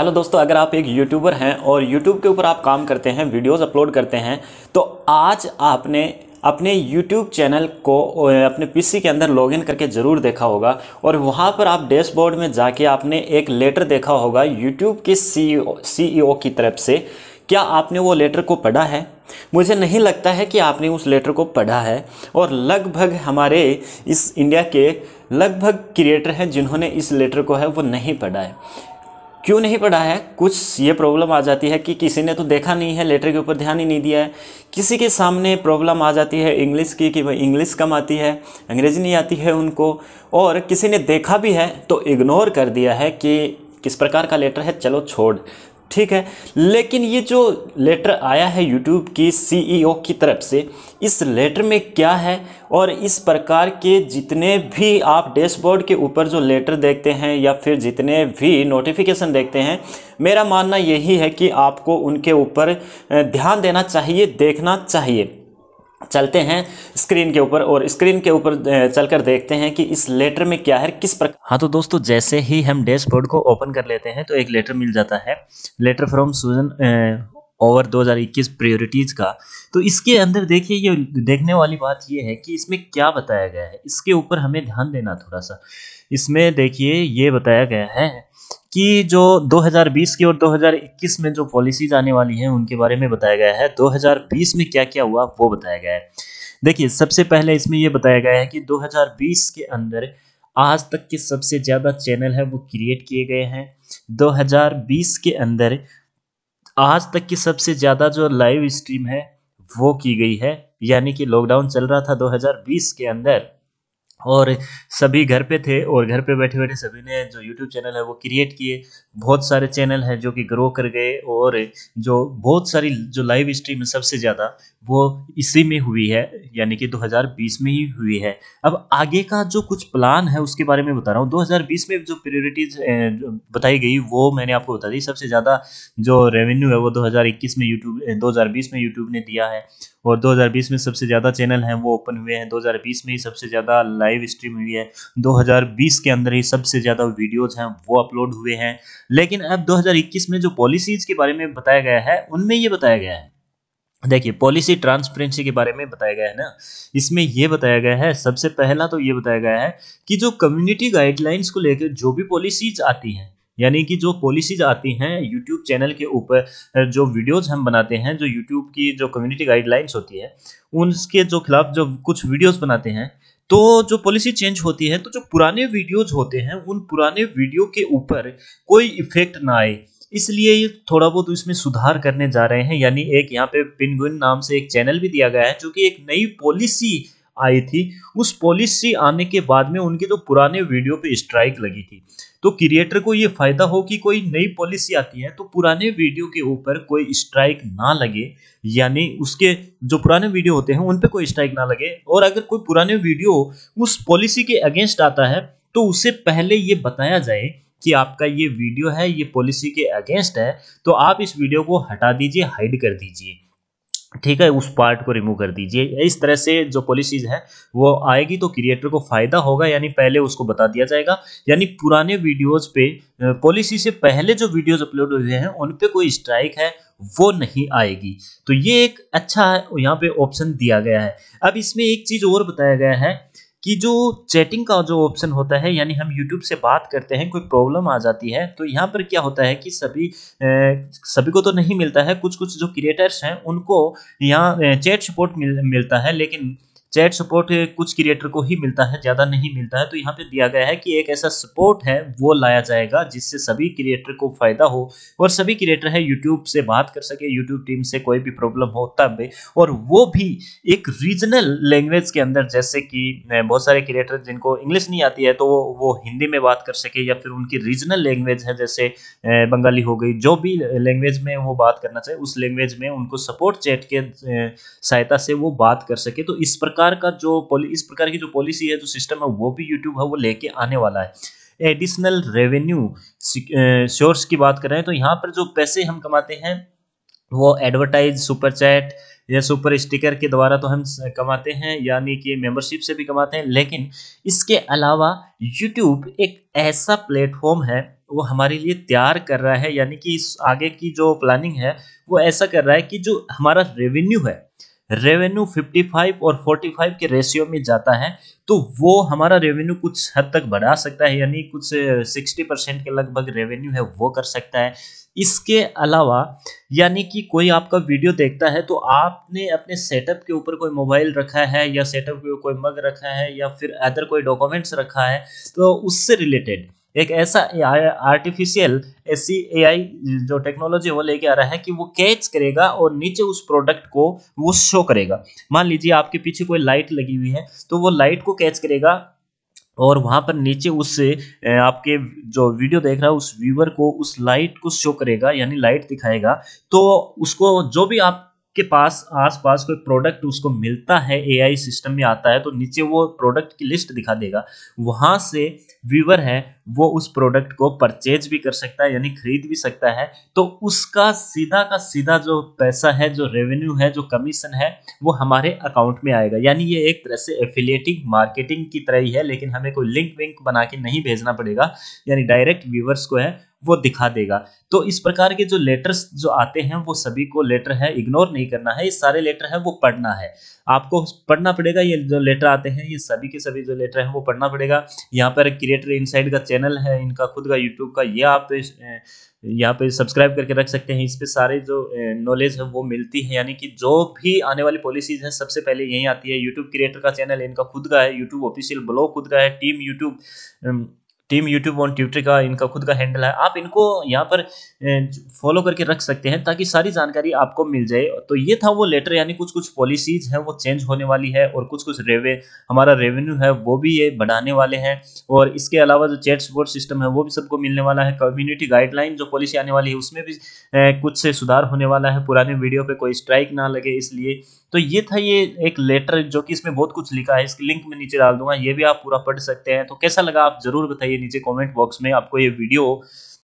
hello दोस्तों अगर आप एक यूट्यूबर हैं और यूट्यूब के ऊपर आप काम करते हैं वीडियोस अपलोड करते हैं तो आज आपने अपने यूट्यूब चैनल को अपने पीसी के अंदर लॉगिन करके ज़रूर देखा होगा और वहाँ पर आप डैशबोर्ड में जाके आपने एक लेटर देखा होगा यूट्यूब के सी ई e e की तरफ से क्या आपने वो लेटर को पढ़ा है मुझे नहीं लगता है कि आपने उस लेटर को पढ़ा है और लगभग हमारे इस इंडिया के लगभग क्रिएटर हैं जिन्होंने इस लेटर को है वो नहीं पढ़ा है क्यों नहीं पढ़ा है कुछ ये प्रॉब्लम आ जाती है कि किसी ने तो देखा नहीं है लेटर के ऊपर ध्यान ही नहीं दिया है किसी के सामने प्रॉब्लम आ जाती है इंग्लिश की कि भाई इंग्लिश कम आती है अंग्रेज़ी नहीं आती है उनको और किसी ने देखा भी है तो इग्नोर कर दिया है कि किस प्रकार का लेटर है चलो छोड़ ठीक है लेकिन ये जो लेटर आया है यूट्यूब की सीईओ e की तरफ से इस लेटर में क्या है और इस प्रकार के जितने भी आप डैशबोर्ड के ऊपर जो लेटर देखते हैं या फिर जितने भी नोटिफिकेशन देखते हैं मेरा मानना यही है कि आपको उनके ऊपर ध्यान देना चाहिए देखना चाहिए चलते हैं स्क्रीन के ऊपर और स्क्रीन के ऊपर चलकर देखते हैं कि इस लेटर में क्या है किस प्रकार हाँ तो दोस्तों जैसे ही हम डैशबोर्ड को ओपन कर लेते हैं तो एक लेटर मिल जाता है letter from Susan over 2021 priorities का तो इसके अंदर देखिए ये देखने वाली बात ये है कि इसमें क्या बताया गया है इसके ऊपर हमें ध्यान देना थोड़ा सा इसमें देखिए ये बताया गया है कि जो 2020 की और 2021 में जो पॉलिसीज आने वाली हैं उनके बारे में बताया गया है 2020 में क्या क्या हुआ वो बताया गया है देखिए सबसे पहले इसमें यह बताया गया है कि 2020 के अंदर आज तक के सबसे ज़्यादा चैनल है वो क्रिएट किए गए हैं 2020 के अंदर आज तक की सबसे ज़्यादा जो लाइव स्ट्रीम है वो की गई है यानी कि लॉकडाउन चल रहा था 2020 के अंदर और सभी घर पे थे और घर पे बैठे बैठे सभी ने जो यूट्यूब चैनल है वो क्रिएट किए बहुत सारे चैनल हैं जो कि ग्रो कर गए और जो बहुत सारी जो लाइव स्ट्रीम सबसे ज़्यादा वो इसी में हुई है यानी कि 2020 में ही हुई है अब आगे का जो कुछ प्लान है उसके बारे में बता रहा हूँ 2020 में जो प्रायोरिटीज बताई गई वो मैंने आपको बता दी सबसे ज़्यादा जो रेवेन्यू है वो 2021 में यूट्यूब 2020 में यूट्यूब ने दिया है और 2020 में सबसे ज़्यादा चैनल हैं वो ओपन हुए हैं 2020 में ही सबसे ज़्यादा लाइव लाइव स्ट्रीम हुई है 2020 के अंदर ही सबसे ज़्यादा वीडियोज़ हैं वो अपलोड हुए हैं लेकिन अब 2021 में जो पॉलिसीज़ के बारे में बताया गया है उनमें ये बताया गया है देखिए पॉलिसी ट्रांसपेरेंसी के बारे में बताया गया है ना इसमें यह बताया गया है सबसे पहला तो ये बताया गया है कि जो कम्युनिटी गाइडलाइंस को लेकर जो भी पॉलिसीज आती हैं यानी कि जो पॉलिसीज आती हैं यूट्यूब चैनल के ऊपर जो वीडियोज हम बनाते हैं जो यूट्यूब की जो कम्युनिटी गाइडलाइंस होती है उनके जो खिलाफ जो कुछ वीडियोज बनाते हैं तो जो पॉलिसी चेंज होती है तो जो पुराने वीडियोज होते हैं उन पुराने वीडियो के ऊपर कोई इफेक्ट ना आए इसलिए ये थोड़ा बहुत इसमें सुधार करने जा रहे हैं यानी एक यहाँ पे पिनगुन नाम से एक चैनल भी दिया गया है जो कि एक नई पॉलिसी आई थी उस पॉलिसी आने के बाद में उनके जो तो पुराने वीडियो पे स्ट्राइक लगी थी तो क्रिएटर को ये फायदा हो कि कोई नई पॉलिसी आती है तो पुराने वीडियो के ऊपर कोई स्ट्राइक ना लगे यानी उसके जो पुराने वीडियो होते हैं उन पर कोई स्ट्राइक ना लगे और अगर कोई पुराने वीडियो उस पॉलिसी के अगेंस्ट आता है तो उससे पहले ये बताया जाए कि आपका ये वीडियो है ये पॉलिसी के अगेंस्ट है तो आप इस वीडियो को हटा दीजिए हाइड कर दीजिए ठीक है उस पार्ट को रिमूव कर दीजिए इस तरह से जो पॉलिसीज है वो आएगी तो क्रिएटर को फायदा होगा यानी पहले उसको बता दिया जाएगा यानी पुराने वीडियोस पे पॉलिसी से पहले जो वीडियोस अपलोड हुए हैं उन पे कोई स्ट्राइक है वो नहीं आएगी तो ये एक अच्छा यहाँ पे ऑप्शन दिया गया है अब इसमें एक चीज और बताया गया है कि जो चैटिंग का जो ऑप्शन होता है यानी हम यूट्यूब से बात करते हैं कोई प्रॉब्लम आ जाती है तो यहाँ पर क्या होता है कि सभी ए, सभी को तो नहीं मिलता है कुछ कुछ जो क्रिएटर्स हैं उनको यहाँ चैट सपोर्ट मिल, मिलता है लेकिन चैट सपोर्ट कुछ क्रिएटर को ही मिलता है ज़्यादा नहीं मिलता है तो यहाँ पे दिया गया है कि एक ऐसा सपोर्ट है वो लाया जाएगा जिससे सभी क्रिएटर को फ़ायदा हो और सभी क्रिएटर है यूट्यूब से बात कर सके यूट्यूब टीम से कोई भी प्रॉब्लम हो तब और वो भी एक रीजनल लैंग्वेज के अंदर जैसे कि बहुत सारे क्रिएटर जिनको इंग्लिश नहीं आती है तो वो हिंदी में बात कर सके या फिर उनकी रीजनल लैंग्वेज है जैसे बंगाली हो गई जो भी लैंग्वेज में वो बात करना चाहे उस लैंग्वेज में उनको सपोर्ट चैट के सहायता से वो बात कर सके तो इस प्रकार प्रकार का जो इस प्रकार की जो पॉलिसी है जो सिस्टम है वो भी यूट्यूब है वो लेके आने वाला है एडिशनल रेवेन्यू सोर्स की बात करें तो यहाँ पर जो पैसे हम कमाते हैं वो एडवर्टाइज सुपर चैट या सुपर स्टिकर के द्वारा तो हम कमाते हैं यानी कि मेंबरशिप से भी कमाते हैं लेकिन इसके अलावा यूट्यूब एक ऐसा प्लेटफॉर्म है वो हमारे लिए तैयार कर रहा है यानी कि इस आगे की जो प्लानिंग है वो ऐसा कर रहा है कि जो हमारा रेवेन्यू है रेवेन्यू 55 और 45 के रेशियो में जाता है तो वो हमारा रेवेन्यू कुछ हद तक बढ़ा सकता है यानी कुछ 60 परसेंट के लगभग रेवेन्यू है वो कर सकता है इसके अलावा यानी कि कोई आपका वीडियो देखता है तो आपने अपने सेटअप के ऊपर कोई मोबाइल रखा है या सेटअप के कोई मग रखा है या फिर अदर कोई डॉक्यूमेंट्स रखा है तो उससे रिलेटेड एक ऐसा आर्टिफिशियल ऐसी आई जो टेक्नोलॉजी वो लेके आ रहा है कि वो कैच करेगा और नीचे उस प्रोडक्ट को वो शो करेगा मान लीजिए आपके पीछे कोई लाइट लगी हुई है तो वो लाइट को कैच करेगा और वहाँ पर नीचे उससे आपके जो वीडियो देख रहा है उस व्यूवर को उस लाइट को शो करेगा यानी लाइट दिखाएगा तो उसको जो भी आप के पास आसपास कोई प्रोडक्ट उसको मिलता है एआई सिस्टम में आता है तो नीचे वो प्रोडक्ट की लिस्ट दिखा देगा वहाँ से व्यूवर है वो उस प्रोडक्ट को परचेज भी कर सकता है यानी खरीद भी सकता है तो उसका सीधा का सीधा जो पैसा है जो रेवेन्यू है जो कमीशन है वो हमारे अकाउंट में आएगा यानी ये एक तरह से एफिलेटिंग मार्केटिंग की तरह ही है लेकिन हमें कोई लिंक विंक बना के नहीं भेजना पड़ेगा यानी डायरेक्ट व्यूवर्स को है वो दिखा देगा तो इस प्रकार के जो लेटर्स जो आते हैं वो सभी को लेटर है इग्नोर नहीं करना है ये सारे लेटर है वो पढ़ना है आपको पढ़ना पड़ेगा ये जो लेटर आते हैं ये सभी के सभी जो लेटर हैं वो पढ़ना पड़ेगा यहाँ पर क्रिएटर इनसाइड का चैनल है इनका खुद का यूट्यूब का ये आप यहाँ पे सब्सक्राइब करके रख सकते हैं इस पर सारे जो नॉलेज है वो मिलती है यानी कि जो भी आने वाली पॉलिसीज हैं सबसे पहले यहीं आती है यूट्यूब क्रिएटर का चैनल इनका खुद का है यूट्यूब ऑफिशियल ब्लॉग खुद का है team YouTube team YouTube on Twitter का इनका खुद का हैंडल है आप इनको यहाँ पर फॉलो करके रख सकते हैं ताकि सारी जानकारी आपको मिल जाए तो ये था वो लेटर यानी कुछ कुछ पॉलिसीज हैं वो चेंज होने वाली है और कुछ कुछ रेवे हमारा रेवेन्यू है वो भी ये बढ़ाने वाले हैं और इसके अलावा जो चैट सपोर्ट सिस्टम है वो भी सबको मिलने वाला है कम्युनिटी गाइडलाइन जो पॉलिसी आने वाली है उसमें भी कुछ से सुधार होने वाला है पुराने वीडियो पर कोई स्ट्राइक ना लगे इसलिए तो ये था ये एक लेटर जो कि इसमें बहुत कुछ लिखा है इसकी लिंक में नीचे डाल दूंगा ये भी आप पूरा पढ़ सकते हैं तो कैसा लगा आप जरूर बताइए नीचे कमेंट बॉक्स में आपको ये वीडियो